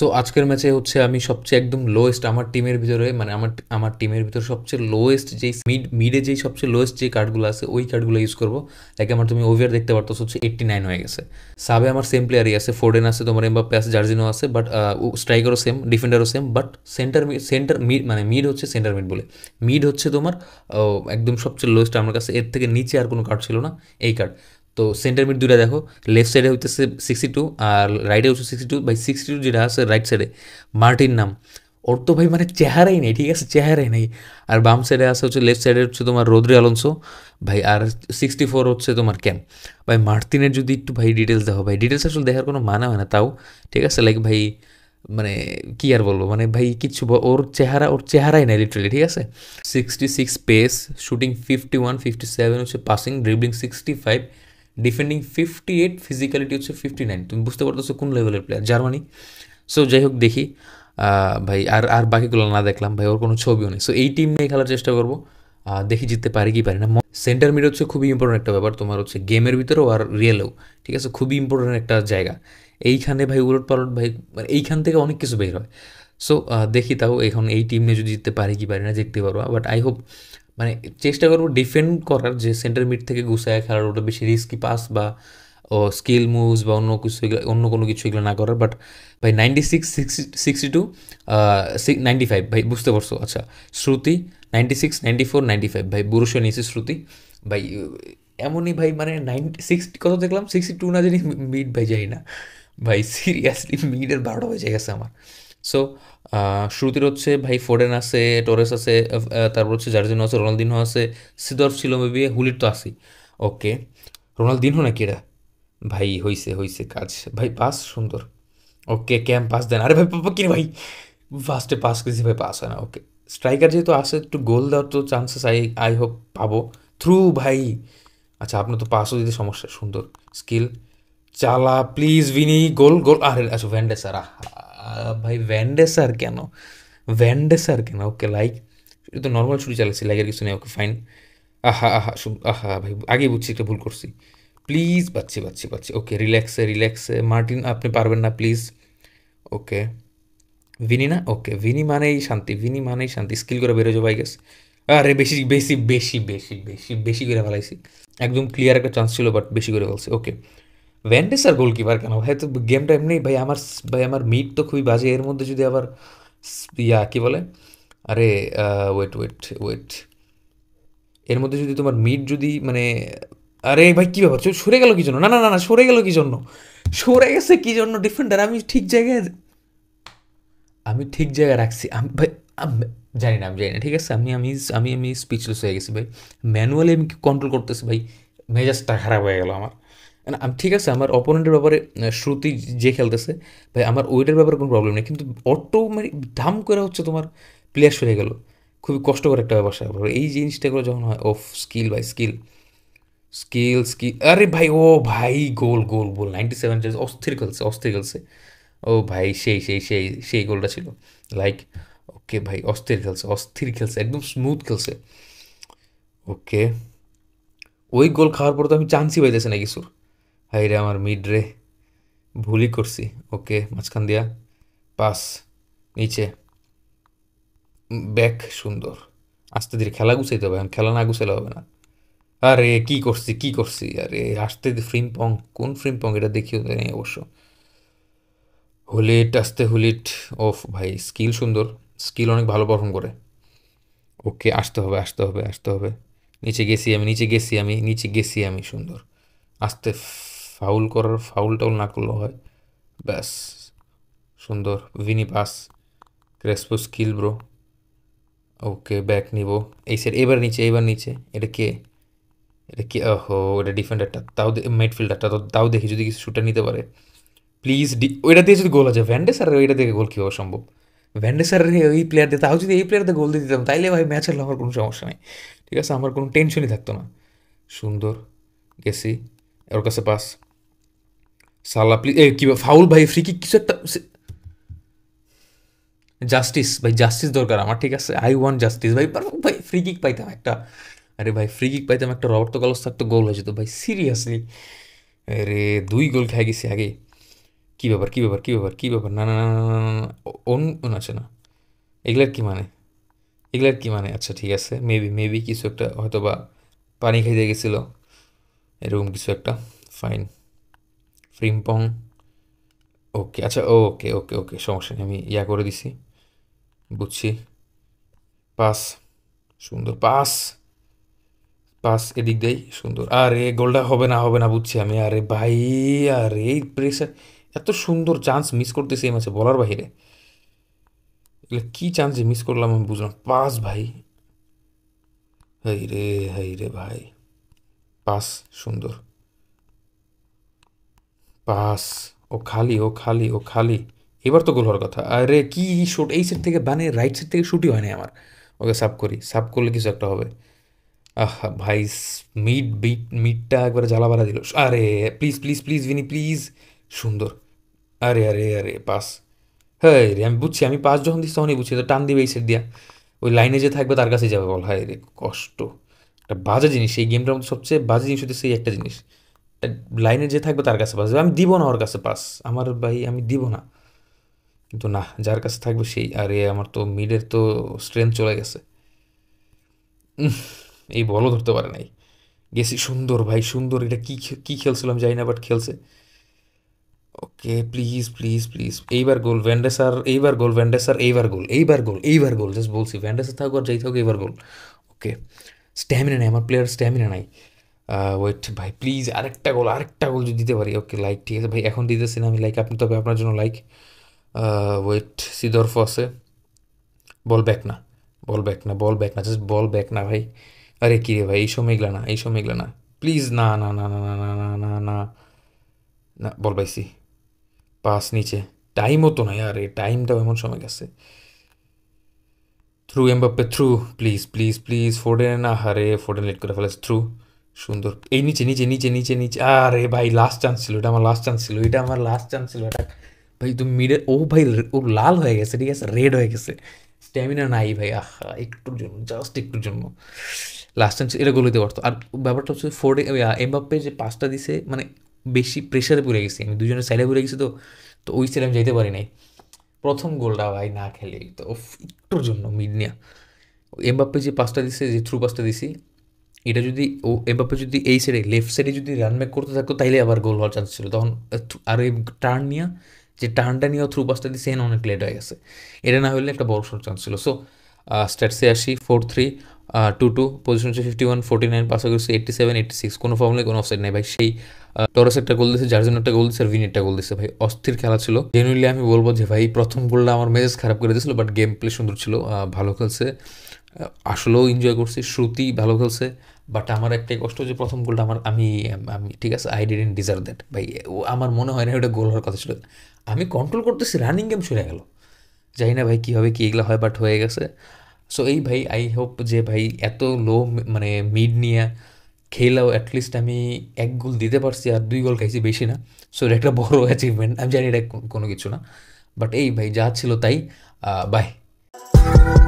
so আজকের ম্যাচে হচ্ছে আমি সবচেয়ে একদম লোয়েস্ট আমার টিমের ভিতরে মানে আমার আমার টিমের ভিতরে সবচেয়ে লোয়েস্ট যেই মিড মিডে যেই সবচেয়ে লোয়েস্ট যে কার্ডগুলো আছে ওই কার্ডগুলো ইউজ করবো লাইক আমার তুমি ওভিয়ার দেখতে পারতো হচ্ছে এইটটি নাইন হয়ে গেছে সাবে আমার সেম প্লেয়ারই আছে ফোর্ডেন আছে তোমার এম্বা প্যাস জার্জিনো আছে বাট স্ট্রাইকারও সেম ডিফেন্ডারও same but centre mid centre mid মানে মিড হচ্ছে সেন্টার মিড বলে মিড হচ্ছে তোমার একদম সবচেয়ে লোয়েস্ট আমার কাছে এর থেকে নিচে আর কোনো কার্ড ছিল না এই কার্ড তো সেন্টার মিড দুইটা দেখো লেফট সাইডে হইতেছে সিক্সটি টু আর রাইটে হচ্ছে সিক্সটি টু ভাই সিক্সটি টু যেটা আছে রাইট সাইডে মার্টিন নাম ওর তো ভাই মানে চেহারাই নেই ঠিক আছে চেহারাই নেই আর বাম সাইডে আছে হচ্ছে লেফট সাইডে হচ্ছে তোমার রোদ্রি আলোনসো ভাই আর সিক্সটি ফোর হচ্ছে তোমার ক্যাম ভাই মার্টিনের যদি একটু ভাই ডিটেলস দেখো ভাই ডিটেলস আসলে দেখার কোনো মানে হয় না তাও ঠিক আছে লাইক ভাই মানে কি আর বলবো মানে ভাই কিচ্ছু ওর চেহারা ওর চেহারাই নাই লিটারেলি ঠিক আছে sixty six pace shooting fifty one fifty seven হচ্ছে passing dribbling sixty five defending fifty eight physicality হচ্ছে ফিফটি নাইন তুমি বুঝতে পারতেছো কোন লেভেলের প্লেয়ার জার্মানি সো যাই হোক দেখি ভাই আর আর বাকিগুলো না দেখলাম ভাই ওর কোনো ছবিও নেই সো এই টিম নিয়ে খেলার চেষ্টা করবো দেখি জিততে পারি কি পারি না সেন্টার মিড হচ্ছে খুবই ইম্পর্টেন্ট একটা ব্যাপার তোমার হচ্ছে গেমের ভিতরেও আর রিয়েলেও ঠিক আছে খুবই ইম্পর্টেন্ট একটা জায়গা এইখানে ভাই উলট পালট ভাই মানে এইখান থেকে অনেক কিছু বের হয় সো দেখি তাও এখন এই টিম নিয়ে যদি জিততে পারি কি পারি না দেখতে পারবো বাট আই হোপ মানে চেষ্টা করবো ডিফেন্ড করার যে সেন্টার মিড থেকে গুছায় খেলার ওটা বেশি রিস্কি পাস বা ও স্কিল মুভস বা অন্য কিছু অন্য কোনো কিছু এগুলো না করার বাট ভাই ninety six sixty sixty two ninety five ভাই বুঝতে পারছো আচ্ছা Shruti ninety six ninety four ninety five ভাই বুরুষ নিয়েছে শ্রুতি ভাই এমনই ভাই মানে নাইনটি সিক্সটি কত দেখলাম সিক্সটি টু না জানি মিড ভাই যাই না ভাই সিরিয়াসলি মিডের বারোটা হয়ে যায় গেছে আমার সো শ্রুতির হচ্ছে ভাই ফোডেন আছে টোরেস আছে তারপর হচ্ছে জার্জিনো আছে রোনালদিনহো আছে সিদর্ফ ছিল মেবি হুলির তো আসি ওকে রোনালদিনহো নাকি এটা ভাই হইছে হইছে কাজ ভাই পাস সুন্দর ওকে ক্যাম্প পাস দেন আরে ভাই কিনে ভাই ফার্স্টে পাস করেছি ভাই পাস হয় না ওকে স্ট্রাইকার যেহেতু আসে একটু গোল দেওয়ার তো চান্সেস আই আই হোপ পাবো থ্রু ভাই আচ্ছা আপনার তো পাসও দিতে সমস্যা সুন্দর স্কিল চালা প্লিজ ভিনি গোল গোল আরে আচ্ছা ভ্যান্ডেসার আহা ভাই ভ্যান্ডেসার কেন ভ্যান্ডেসার কেন ওকে লাইক এটা তো নর্মাল ছুটি চালাচ্ছি লাইকের কিছু নেই ওকে ফাইন আহা আহা আহা ভাই আগেই বুঝছি একটা ভুল করছি প্লিজ পাচ্ছি পাচ্ছি পাচ্ছি ওকে রিল্যাক্সে রিল্যাক্সে মার্টিন আপনি পারবেন না প্লিজ ওকে ভিনি না ওকে ভিনি মানেই শান্তি ভিনি মানেই শান্তি স্কিল করে বেরো যাবো আই গেস আরে বেশি বেশি বেশি বেশি বেশি বেশি করে ফেলাইছি একদম ক্লিয়ার একটা চান্স ছিল বাট বেশি করে ফেলছি ওকে ভ্যান্ডেস আর গোলকিপার কেন ভাই তো গেমটা এমনি ভাই আমার ভাই আমার মিট তো খুবই বাজে এর মধ্যে যদি আবার ইয়া কী বলে আরে ওয়েট ওয়েট ওয়েট এর মধ্যে যদি তোমার মিট যদি মানে আরে ভাই কী ব্যাপার সরে গেল কী জন্য না না না না সরে গেল কী জন্য সরে গেছে কী জন্য ডিফেন্ডার আমি ঠিক জায়গায় আমি ঠিক জায়গায় রাখছি আমি ভাই আমি জানি না আমি জানি না ঠিক আছে আমি আমি আমি আমি স্পিচলেস হয়ে গেছি ভাই ম্যানুয়ালি আমি কন্ট্রোল করতেছি ভাই মেজাজটা খারাপ হয়ে গেল আমার ঠিক আছে আমার অপোনেন্টের ব্যাপারে শ্রুতি যে খেলতেছে ভাই আমার ওয়েটের ব্যাপারে কোনো প্রবলেম নেই কিন্তু অটো মানে ধাম করে হচ্ছে তোমার প্লেয়ার সরে গেল খুবই কষ্টকর একটা ব্যবসা এই জিনিসটাগুলো যখন হয় of skill by skill skill skill আরে ভাই ও ভাই গোল গোল গোল নাইনটি সেভেন অস্থির খেলছে অস্থির খেলছে ও ভাই সেই সেই সেই সেই গোলটা ছিল লাইক ওকে ভাই অস্থির খেলছে অস্থির খেলছে একদম স্মুথ খেলছে ওকে ওই গোল খাওয়ার পর তো আমি চান্সই পাইতেছে না কিছুর রে আমার মিড রে ভুলই করছি ওকে মাঝখান দিয়া পাস নিচে ব্যাক সুন্দর আস্তে ধীরে খেলা গুছাইতে হবে খেলা না গুছাইলে হবে না আরে কি করছি কি করছি আরে আসতে পং কোন ফ্রিম পং এটা দেখিও নেই অবশ্য হুলিট আসতে হুলিট ওফ ভাই স্কিল সুন্দর স্কিল অনেক ভালো পারফর্ম করে ওকে আসতে হবে আসতে হবে আসতে হবে নিচে গেছি আমি নিচে গেছি আমি নিচে গেছি আমি সুন্দর আসতে ফাউল করার ফাউল টাউল না করলেও হয় ব্যাস সুন্দর Vini pass Crespo skill bro okay back নিব এই সাইড এবার নিচে এবার নিচে এটা কে এটা কে হো এটা ডিফেন্ডারটা তাও মিডফিল্ডারটা তো তাও দেখি যদি কিছু শুটার নিতে পারে প্লিজ ডি ওইটা দিয়ে যদি গোল আছে ভ্যান্ডে স্যার ওইটা দেখে গোল কী সম্ভব ভ্যান্ডে স্যার এই প্লেয়ার দিয়ে তাও যদি এই প্লেয়ারদের গোল দিয়ে দিতাম তাইলে ভাই ম্যাচ হলে আমার কোনো সমস্যা নেই ঠিক আছে আমার কোনো টেনশনই থাকতো না সুন্দর গেছি ওর কাছে পাস সালা প্লিজ এ কি ফাউল ভাই ফ্রি কি কিছু একটা জাস্টিস ভাই জাস্টিস দরকার আমার ঠিক আছে আই ওয়ান জাস্টিস ভাই ভাই ফ্রি কিক পাইতাম একটা আরে ভাই ফ্রি কিক পাইতাম একটা রবার্ট কলস থাকতো গোল হয়ে যেত ভাই সিরিয়াসলি আরে দুই গোল খেয়ে গেছি আগে কী ব্যাপার কী ব্যাপার কী ব্যাপার কী ব্যাপার না না না অন আছে আচ্ছা, না এগুলার কী মানে এগুলার কী মানে আচ্ছা ঠিক আছে মেবি মেবি কিছু একটা হয়তো বা পানি দিয়ে গেছিলো এরকম কিছু একটা ফাইন ফ্রিম্পং ওকে আচ্ছা ওকে ওকে ওকে সমস্যা নেই আমি ইয়া করে দিছি বুঝছি পাস সুন্দর পাস পাস এদিক দেই সুন্দর আরে গোলটা হবে না হবে না বুঝছি আমি আরে ভাই আরে এই প্রেসার এত সুন্দর চান্স মিস করতেছি এই ম্যাচে বলার বাহিরে এগুলো কী চান্স যে মিস করলাম আমি বুঝলাম পাস ভাই হাই রে হাই রে ভাই পাস সুন্দর পাস ও খালি ও খালি ও খালি এবার তো গোল হওয়ার কথা আরে কি শুট এই সেট থেকে বানে রাইট সাইড থেকে শুটই হয়নি আমার ওকে সাফ করি সাফ করলে কিছু একটা হবে আহ ভাই মিট বিট মিটটা একবারে জ্বালা বাড়া দিল আরে please please please Vini please সুন্দর আরে আরে আরে পাস হ্যাঁ রে আমি বুঝছি আমি পাস যখন দিচ্ছি তখনই বুঝছি তো টান দিবে এই সেট দিয়া ওই লাইনে যে থাকবে তার কাছে যাবে বল হায় রে কষ্ট একটা বাজে জিনিস এই গেমটার মধ্যে সবচেয়ে বাজে জিনিস হচ্ছে সেই একটা জিনিস লাইনে যে থাকবে তার কাছে পাস আমি দিব না ওর কাছে পাস আমার ভাই আমি দিব না কিন্তু না যার কাছে থাকবে সেই আর এ আমার তো মিডের তো স্ট্রেংথ চলে গেছে এই বলও ধরতে পারে নাই গেছি সুন্দর ভাই সুন্দর এটা কী কী খেলছিলাম জানি না বাট খেলছে ওকে প্লিজ প্লিজ প্লিজ এইবার গোল ভ্যান্ডেসার এইবার গোল ভ্যান্ডেসার এইবার গোল এইবার গোল এইবার গোল জাস্ট বলছি ভ্যান্ডেসার থাকুক আর যাই থাকুক এইবার গোল ওকে স্ট্যামিনা নেই আমার প্লেয়ার স্ট্যামিনা নাই ওয়েট ভাই প্লিজ আরেকটা গোল আরেকটা গোল যদি দিতে পারি ওকে লাইক ঠিক আছে ভাই এখন দিতেছি না আমি লাইক আপনি তবে আপনার জন্য লাইক ওয়েট সিদর্ফ আছে বল ব্যাক না বল ব্যাক না বল ব্যাক না জাস্ট বল ব্যাক না ভাই আরে কী রে ভাই এই সময় এগুলা না এই সময় এগুলা না প্লিজ না না না না না না না না না না বল পাইছি পাস নিচে টাইমও তো নাই আরে টাইমটাও এমন সময় গেছে through Mbappe through please please please Foden না হারে ফোর্ডেন লেট করে ফেলেছে থ্রু সুন্দর এই নিচে নিচে নিচে নিচে নিচে আরে ভাই লাস্ট চান্স ছিল এটা আমার লাস্ট চান্স ছিল এটা আমার লাস্ট চান্স ছিল এটা ভাই তুমি মিডে ও ভাই ও লাল হয়ে গেছে ঠিক আছে রেড হয়ে গেছে স্ট্যামিনা নাই ভাই আহা একটুর জন্য জাস্ট একটুর জন্য লাস্ট চান্স এটা গোল দিতে পারতো আর ব্যাপারটা হচ্ছে ফোর্ডে এমবাপ্পে যে পাঁচটা দিছে মানে বেশি প্রেশারে পড়ে গেছি আমি দুজনের সাইডে পড়ে গেছি তো তো ওই সাইডে আমি যাইতে পারি নাই প্রথম গোলটা ভাই না খেলে তো একটুর জন্য মিড নিয়া এমবাপ্পে যে পাঁচটা দিছে যে থ্রু পাঁচটা দিছি এটা যদি ও এভাবে যদি এই সাইডে লেফট সাইডে যদি রান মেক করতে থাকতো তাইলে আবার গোল হওয়ার চান্স ছিল তখন আর এই টার্ন নিয়ে যে টার্নটা নিয়ে থ্রু পাসটা দিয়ে সেন অনেক লেট হয়ে গেছে এটা না হলে একটা বড় শোর চান্স ছিল সো স্ট্যাটসে আসি four three two two position হচ্ছে fifty one forty nine pass করছে এইটটি সেভেন এইটটি সিক্স কোনো ফর্মুলে কোনো অফসাইড নেই ভাই সেই টরস একটা গোল দিয়েছে জার্জিন একটা গোল দিয়েছে আর ভিন একটা গোল দিয়েছে ভাই অস্থির খেলা ছিল জেনুইনলি আমি বলবো যে ভাই প্রথম গোলটা আমার মেজেস খারাপ করে দিয়েছিল বাট গেম প্লে সুন্দর ছিল ভালো খেলছে আসলেও এনজয় করছি শ্রুতি ভালো খেলছে বাট আমার একটাই কষ্ট যে প্রথম গোলটা আমার আমি আমি ঠিক আছে আই ডিডেন্ট ডিজার্ভ দ্যাট ভাই ও আমার মনে হয় না ওটা গোল হওয়ার কথা ছিল আমি কন্ট্রোল করতেছি রানিং গেম সরে গেল জানি না ভাই কী হবে কী এগুলো হয় বাট হয়ে গেছে সো এই ভাই আই হোপ যে ভাই এত লো মানে মিড নিয়ে খেলেও অ্যাটলিস্ট আমি এক গোল দিতে পারছি আর দুই গোল খাইছি বেশি না সো এটা একটা বড় অ্যাচিভমেন্ট আমি জানি এটা কোনো কিছু না বাট এই ভাই যা ছিল তাই বাই